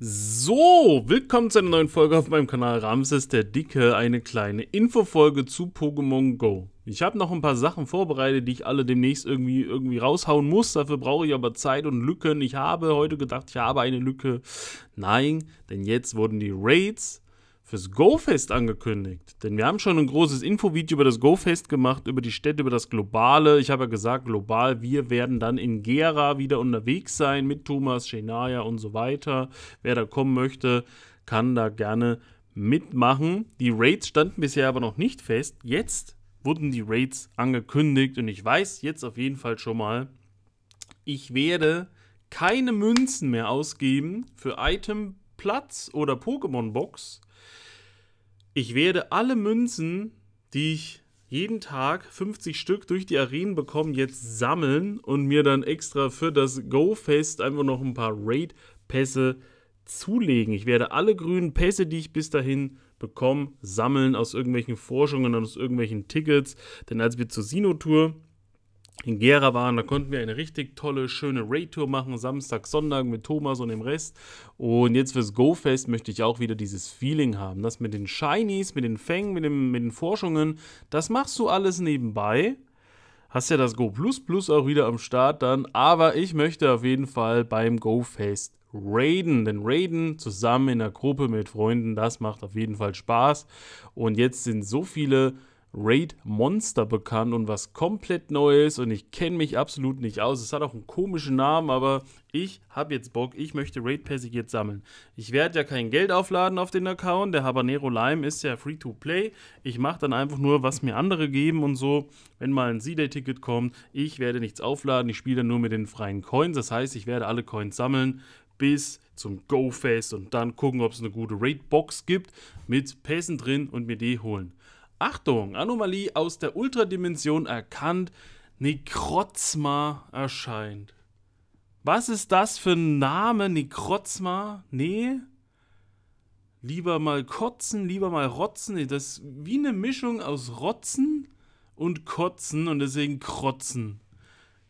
So, willkommen zu einer neuen Folge auf meinem Kanal Ramses der Dicke, eine kleine Infofolge zu Pokémon Go. Ich habe noch ein paar Sachen vorbereitet, die ich alle demnächst irgendwie, irgendwie raushauen muss, dafür brauche ich aber Zeit und Lücken. Ich habe heute gedacht, ich habe eine Lücke. Nein, denn jetzt wurden die Raids fürs GoFest angekündigt. Denn wir haben schon ein großes Infovideo über das GoFest gemacht, über die Städte, über das Globale. Ich habe ja gesagt, global, wir werden dann in Gera wieder unterwegs sein mit Thomas, Shenaya und so weiter. Wer da kommen möchte, kann da gerne mitmachen. Die Raids standen bisher aber noch nicht fest. Jetzt wurden die Raids angekündigt und ich weiß jetzt auf jeden Fall schon mal, ich werde keine Münzen mehr ausgeben für Item Platz oder Pokémon Box, ich werde alle Münzen, die ich jeden Tag 50 Stück durch die Arenen bekomme, jetzt sammeln und mir dann extra für das Go-Fest einfach noch ein paar Raid-Pässe zulegen. Ich werde alle grünen Pässe, die ich bis dahin bekomme, sammeln aus irgendwelchen Forschungen, und aus irgendwelchen Tickets. Denn als wir zur Sino-Tour in Gera waren. Da konnten wir eine richtig tolle, schöne Raid-Tour machen, Samstag, Sonntag mit Thomas und dem Rest. Und jetzt fürs Go-Fest möchte ich auch wieder dieses Feeling haben. Das mit den Shinies, mit den Fängen, mit, dem, mit den Forschungen, das machst du alles nebenbei. Hast ja das Go Plus Plus auch wieder am Start dann. Aber ich möchte auf jeden Fall beim Go-Fest raiden. Denn raiden zusammen in der Gruppe mit Freunden, das macht auf jeden Fall Spaß. Und jetzt sind so viele Raid Monster bekannt und was komplett Neues und ich kenne mich absolut nicht aus. Es hat auch einen komischen Namen, aber ich habe jetzt Bock, ich möchte Raid Pässe jetzt sammeln. Ich werde ja kein Geld aufladen auf den Account, der Habanero Lime ist ja free to play. Ich mache dann einfach nur, was mir andere geben und so. Wenn mal ein Z-Day-Ticket kommt, ich werde nichts aufladen, ich spiele dann nur mit den freien Coins. Das heißt, ich werde alle Coins sammeln bis zum Go-Fest und dann gucken, ob es eine gute Raid-Box gibt mit Pässen drin und mir die holen. Achtung, Anomalie aus der Ultradimension erkannt. Necrozma erscheint. Was ist das für ein Name? Necrozma? Nee. Lieber mal kotzen, lieber mal rotzen. Das ist wie eine Mischung aus Rotzen und Kotzen und deswegen Krotzen.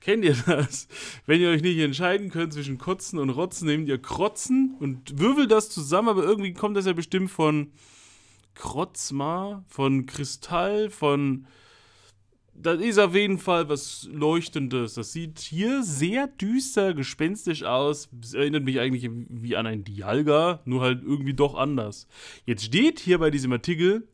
Kennt ihr das? Wenn ihr euch nicht entscheiden könnt zwischen Kotzen und Rotzen, nehmt ihr Krotzen und würfelt das zusammen, aber irgendwie kommt das ja bestimmt von Krotzma, von Kristall, von. Das ist auf jeden Fall was Leuchtendes. Das sieht hier sehr düster, gespenstisch aus. Das erinnert mich eigentlich wie an ein Dialga, nur halt irgendwie doch anders. Jetzt steht hier bei diesem Artikel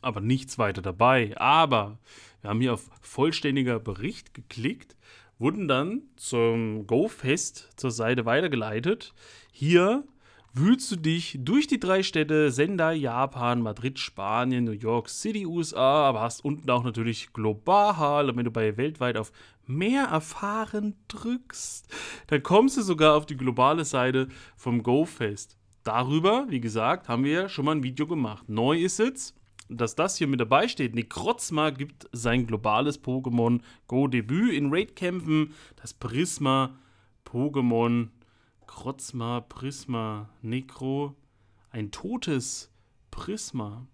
aber nichts weiter dabei. Aber wir haben hier auf vollständiger Bericht geklickt, wurden dann zum Go-Fest zur Seite weitergeleitet. Hier wühlst du dich durch die drei Städte Sendai, Japan, Madrid, Spanien, New York City, USA, aber hast unten auch natürlich global. Und wenn du bei weltweit auf mehr erfahren drückst, dann kommst du sogar auf die globale Seite vom GoFest. Darüber, wie gesagt, haben wir schon mal ein Video gemacht. Neu ist jetzt, dass das hier mit dabei steht. Nekrotzma gibt sein globales Pokémon Go Debüt in Raidkämpfen. Das Prisma Pokémon Krotzma Prisma Necro. Ein totes Prisma.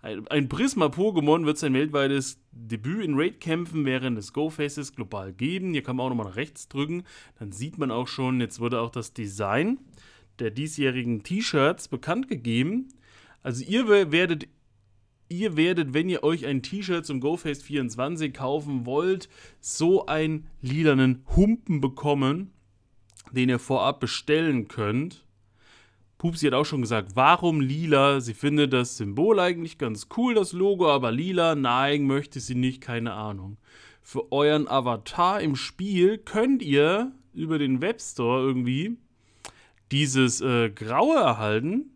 Ein, ein Prisma-Pokémon wird sein weltweites Debüt in Raid-Kämpfen während des Go-Faces global geben. Hier kann man auch nochmal nach rechts drücken. Dann sieht man auch schon, jetzt wurde auch das Design der diesjährigen T-Shirts bekannt gegeben. Also ihr werdet ihr werdet, wenn ihr euch ein T-Shirt zum GoFest 24 kaufen wollt, so einen lilanen Humpen bekommen den ihr vorab bestellen könnt. Pupsi hat auch schon gesagt, warum lila? Sie findet das Symbol eigentlich ganz cool, das Logo, aber lila, nein, möchte sie nicht, keine Ahnung. Für euren Avatar im Spiel könnt ihr über den Webstore irgendwie dieses äh, Graue erhalten.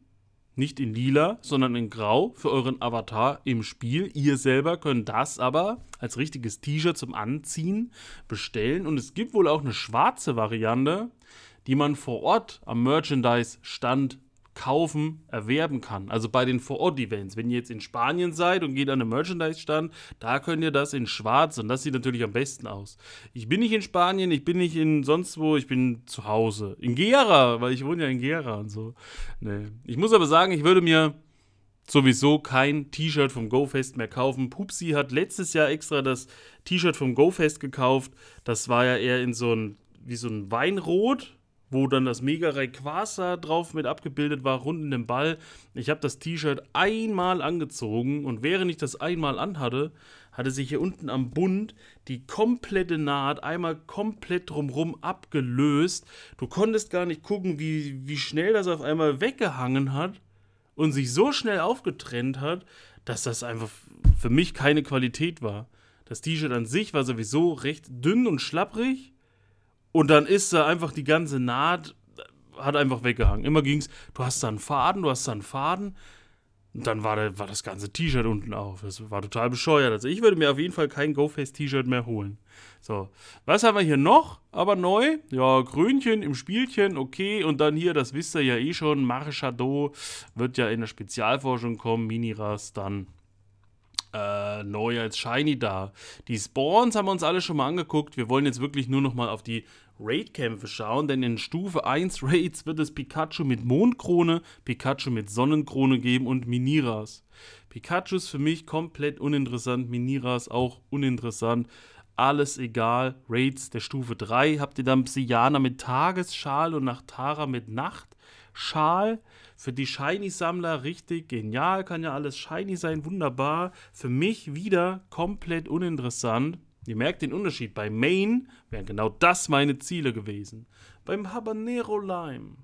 Nicht in lila, sondern in grau für euren Avatar im Spiel. Ihr selber könnt das aber als richtiges T-Shirt zum Anziehen bestellen. Und es gibt wohl auch eine schwarze Variante die man vor Ort am Merchandise-Stand kaufen, erwerben kann. Also bei den Vor-Ort-Events. Wenn ihr jetzt in Spanien seid und geht an den Merchandise-Stand, da könnt ihr das in schwarz und das sieht natürlich am besten aus. Ich bin nicht in Spanien, ich bin nicht in sonst wo, ich bin zu Hause. In Gera, weil ich wohne ja in Gera und so. Nee. Ich muss aber sagen, ich würde mir sowieso kein T-Shirt vom GoFest mehr kaufen. Pupsi hat letztes Jahr extra das T-Shirt vom GoFest gekauft. Das war ja eher in so ein, wie so ein Weinrot wo dann das Mega Rayquaza drauf mit abgebildet war, rund in dem Ball. Ich habe das T-Shirt einmal angezogen und während ich das einmal anhatte, hatte sich hier unten am Bund die komplette Naht einmal komplett drumrum abgelöst. Du konntest gar nicht gucken, wie, wie schnell das auf einmal weggehangen hat und sich so schnell aufgetrennt hat, dass das einfach für mich keine Qualität war. Das T-Shirt an sich war sowieso recht dünn und schlapprig und dann ist da einfach die ganze Naht, hat einfach weggehangen. Immer ging es, du hast da einen Faden, du hast da einen Faden. Und dann war, da, war das ganze T-Shirt unten auf. Das war total bescheuert. Also ich würde mir auf jeden Fall kein GoFace-T-Shirt mehr holen. So, was haben wir hier noch? Aber neu? Ja, Grünchen im Spielchen, okay. Und dann hier, das wisst ihr ja eh schon, Mare wird ja in der Spezialforschung kommen. Miniras dann äh, neu als Shiny da. Die Spawns haben wir uns alle schon mal angeguckt. Wir wollen jetzt wirklich nur noch mal auf die Raid-Kämpfe schauen, denn in Stufe 1 Raids wird es Pikachu mit Mondkrone, Pikachu mit Sonnenkrone geben und Miniras. Pikachu ist für mich komplett uninteressant, Miniras auch uninteressant. Alles egal, Raids der Stufe 3 habt ihr dann Psyana mit Tagesschal und Nachtara mit Nachtschal. Für die Shiny-Sammler richtig genial, kann ja alles Shiny sein, wunderbar. Für mich wieder komplett uninteressant. Ihr merkt den Unterschied. Bei Main wären genau das meine Ziele gewesen. Beim Habanero Lime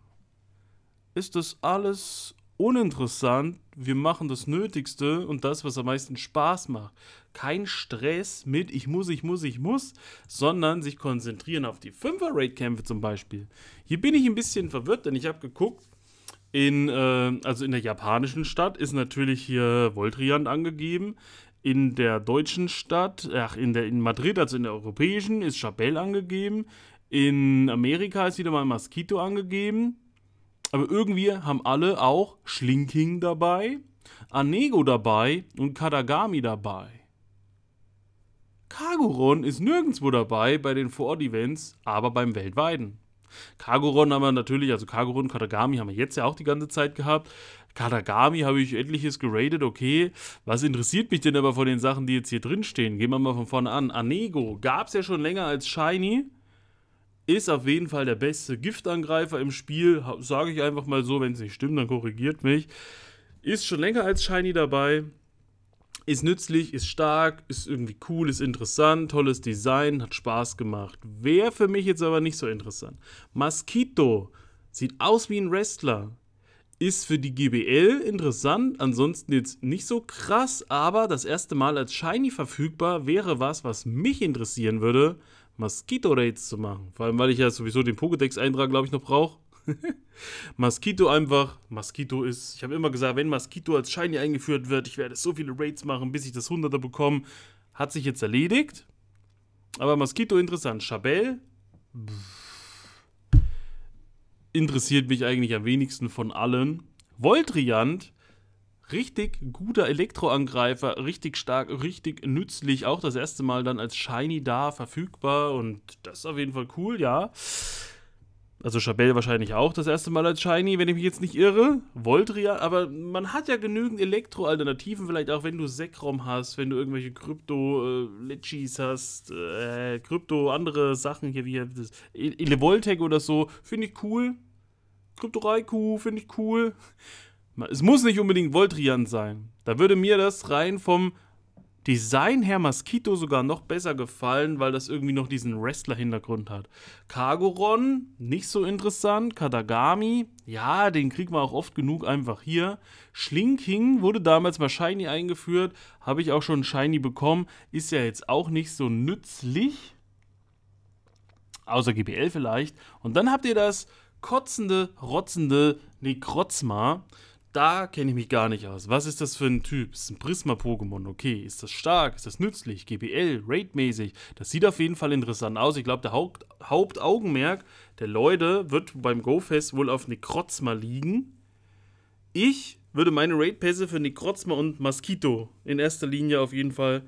ist das alles uninteressant. Wir machen das Nötigste und das, was am meisten Spaß macht. Kein Stress mit ich muss, ich muss, ich muss, sondern sich konzentrieren auf die Fünfer-Rate-Kämpfe zum Beispiel. Hier bin ich ein bisschen verwirrt, denn ich habe geguckt, in, äh, also in der japanischen Stadt ist natürlich hier Voltriand angegeben. In der deutschen Stadt, ach, in, der, in Madrid, also in der europäischen, ist Chapelle angegeben. In Amerika ist wieder mal Mosquito angegeben. Aber irgendwie haben alle auch Schlinking dabei, Anego dabei und Katagami dabei. Kaguron ist nirgendwo dabei bei den vor events aber beim weltweiten. Kagoron haben wir natürlich, also Kagoron, Katagami haben wir jetzt ja auch die ganze Zeit gehabt. Katagami habe ich etliches geradet, okay. Was interessiert mich denn aber von den Sachen, die jetzt hier drin stehen? Gehen wir mal von vorne an. Anego gab es ja schon länger als Shiny. Ist auf jeden Fall der beste Giftangreifer im Spiel. Sage ich einfach mal so, wenn es nicht stimmt, dann korrigiert mich. Ist schon länger als Shiny dabei ist nützlich, ist stark, ist irgendwie cool, ist interessant, tolles Design, hat Spaß gemacht. Wäre für mich jetzt aber nicht so interessant. Mosquito sieht aus wie ein Wrestler. Ist für die GBL interessant, ansonsten jetzt nicht so krass, aber das erste Mal als Shiny verfügbar wäre was, was mich interessieren würde, Mosquito Raids zu machen. Vor allem, weil ich ja sowieso den Pokédex-Eintrag, glaube ich, noch brauche. Mosquito einfach. Mosquito ist, ich habe immer gesagt, wenn Mosquito als Shiny eingeführt wird, ich werde so viele Raids machen, bis ich das 100er bekomme. Hat sich jetzt erledigt. Aber Mosquito interessant. Chabelle interessiert mich eigentlich am wenigsten von allen. Voltriant, richtig guter Elektroangreifer, richtig stark, richtig nützlich. Auch das erste Mal dann als Shiny da verfügbar und das ist auf jeden Fall cool, ja also Chabelle wahrscheinlich auch das erste Mal als Shiny, wenn ich mich jetzt nicht irre. Voltria, aber man hat ja genügend Elektro-Alternativen, vielleicht auch wenn du Sekrom hast, wenn du irgendwelche Krypto-Litchis hast, äh, Krypto, andere Sachen hier wie das Elevoltec oder so, finde ich cool. Krypto-Raiku finde ich cool. Es muss nicht unbedingt Voltrian sein. Da würde mir das rein vom Design her Mosquito sogar noch besser gefallen, weil das irgendwie noch diesen Wrestler-Hintergrund hat. Kagoron, nicht so interessant. Katagami, ja, den kriegt man auch oft genug einfach hier. Schlinking wurde damals mal Shiny eingeführt, habe ich auch schon Shiny bekommen, ist ja jetzt auch nicht so nützlich. Außer GPL vielleicht. Und dann habt ihr das kotzende, rotzende Nekrozma da kenne ich mich gar nicht aus. Was ist das für ein Typ? Ist ein Prisma-Pokémon, okay. Ist das stark? Ist das nützlich? GBL, Raid-mäßig? Das sieht auf jeden Fall interessant aus. Ich glaube, der Haupt Hauptaugenmerk der Leute wird beim GoFest wohl auf Necrozma liegen. Ich würde meine Raid-Pässe für Necrozma und Mosquito in erster Linie auf jeden Fall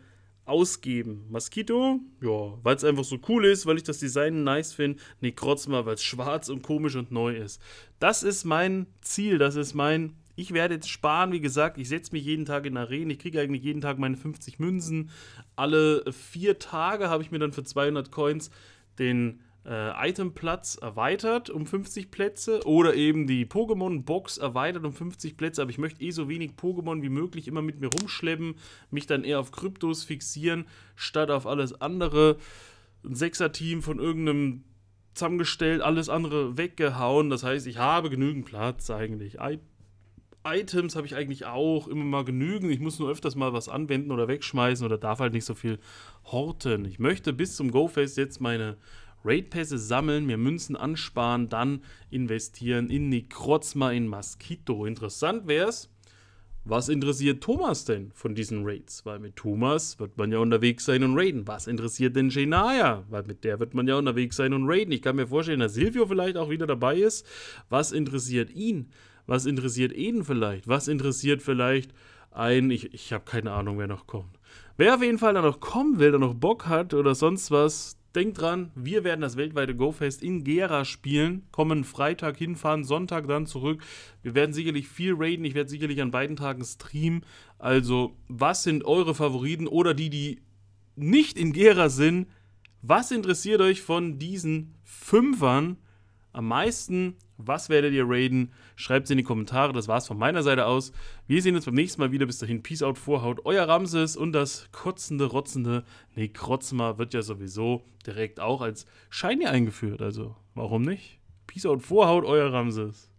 ausgeben. Mosquito, ja, weil es einfach so cool ist, weil ich das Design nice finde. Necrozma, weil es schwarz und komisch und neu ist. Das ist mein Ziel, das ist mein ich werde jetzt sparen, wie gesagt, ich setze mich jeden Tag in Arenen, ich kriege eigentlich jeden Tag meine 50 Münzen. Alle vier Tage habe ich mir dann für 200 Coins den äh, Itemplatz erweitert um 50 Plätze oder eben die Pokémon-Box erweitert um 50 Plätze, aber ich möchte eh so wenig Pokémon wie möglich immer mit mir rumschleppen, mich dann eher auf Kryptos fixieren, statt auf alles andere. Ein Sechser-Team von irgendeinem zusammengestellt, alles andere weggehauen. Das heißt, ich habe genügend Platz eigentlich. I Items habe ich eigentlich auch immer mal genügend. Ich muss nur öfters mal was anwenden oder wegschmeißen oder darf halt nicht so viel horten. Ich möchte bis zum GoFest jetzt meine Raid-Pässe sammeln, mir Münzen ansparen, dann investieren in Nikrozma, in Mosquito. Interessant wäre es, was interessiert Thomas denn von diesen Raids? Weil mit Thomas wird man ja unterwegs sein und raiden. Was interessiert denn Genaya? Weil mit der wird man ja unterwegs sein und raiden. Ich kann mir vorstellen, dass Silvio vielleicht auch wieder dabei ist. Was interessiert ihn? Was interessiert Eden vielleicht? Was interessiert vielleicht ein, ich, ich habe keine Ahnung, wer noch kommt. Wer auf jeden Fall da noch kommen will, da noch Bock hat oder sonst was, denkt dran, wir werden das weltweite GoFest in Gera spielen, kommen Freitag hinfahren, Sonntag dann zurück. Wir werden sicherlich viel raiden, ich werde sicherlich an beiden Tagen streamen. Also, was sind eure Favoriten oder die, die nicht in Gera sind? Was interessiert euch von diesen Fünfern? am meisten? Was werdet ihr raiden? Schreibt es in die Kommentare. Das war's von meiner Seite aus. Wir sehen uns beim nächsten Mal wieder. Bis dahin, Peace out, Vorhaut. Euer Ramses und das kotzende, rotzende, nee, Krotzma wird ja sowieso direkt auch als Shiny eingeführt. Also, warum nicht? Peace out, Vorhaut, euer Ramses.